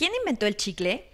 ¿Quién inventó el chicle?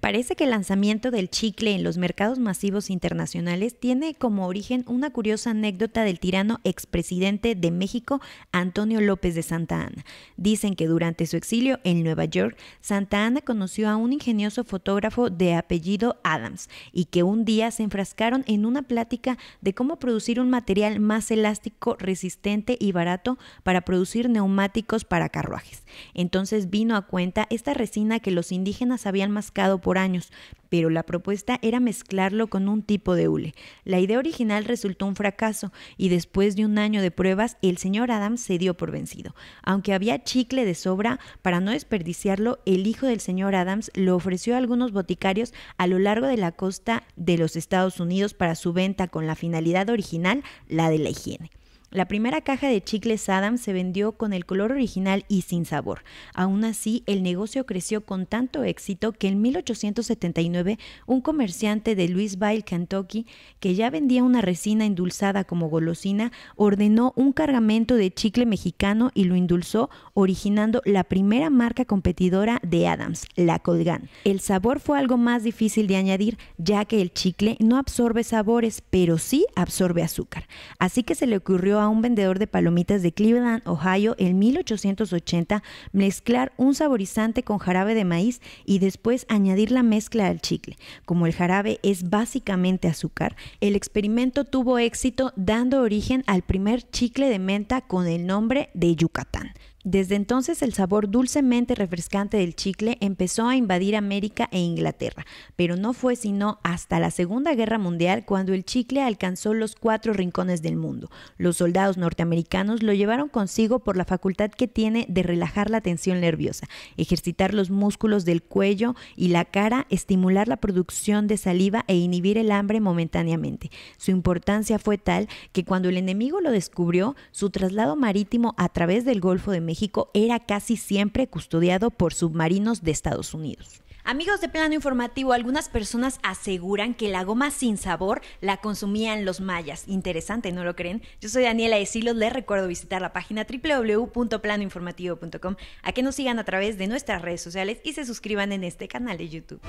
Parece que el lanzamiento del chicle en los mercados masivos internacionales tiene como origen una curiosa anécdota del tirano expresidente de México, Antonio López de Santa Ana. Dicen que durante su exilio en Nueva York, Santa Ana conoció a un ingenioso fotógrafo de apellido Adams y que un día se enfrascaron en una plática de cómo producir un material más elástico, resistente y barato para producir neumáticos para carruajes. Entonces vino a cuenta esta resina que los indígenas habían mascado años, pero la propuesta era mezclarlo con un tipo de hule. La idea original resultó un fracaso y después de un año de pruebas el señor Adams se dio por vencido. Aunque había chicle de sobra, para no desperdiciarlo, el hijo del señor Adams lo ofreció a algunos boticarios a lo largo de la costa de los Estados Unidos para su venta con la finalidad original, la de la higiene. La primera caja de chicles Adams se vendió con el color original y sin sabor. Aún así, el negocio creció con tanto éxito que en 1879 un comerciante de Louisville, Kentucky, que ya vendía una resina endulzada como golosina, ordenó un cargamento de chicle mexicano y lo endulzó, originando la primera marca competidora de Adams, la Colgan. El sabor fue algo más difícil de añadir, ya que el chicle no absorbe sabores, pero sí absorbe azúcar. Así que se le ocurrió a un vendedor de palomitas de Cleveland, Ohio, en 1880 mezclar un saborizante con jarabe de maíz y después añadir la mezcla al chicle. Como el jarabe es básicamente azúcar, el experimento tuvo éxito dando origen al primer chicle de menta con el nombre de Yucatán. Desde entonces el sabor dulcemente refrescante del chicle empezó a invadir América e Inglaterra, pero no fue sino hasta la Segunda Guerra Mundial cuando el chicle alcanzó los cuatro rincones del mundo. Los soldados norteamericanos lo llevaron consigo por la facultad que tiene de relajar la tensión nerviosa, ejercitar los músculos del cuello y la cara, estimular la producción de saliva e inhibir el hambre momentáneamente. Su importancia fue tal que cuando el enemigo lo descubrió, su traslado marítimo a través del Golfo de México era casi siempre custodiado por submarinos de Estados Unidos. Amigos de plano informativo, algunas personas aseguran que la goma sin sabor la consumían los mayas. Interesante, ¿no lo creen? Yo soy Daniela Silos, les recuerdo visitar la página www.planoinformativo.com, a que nos sigan a través de nuestras redes sociales y se suscriban en este canal de YouTube.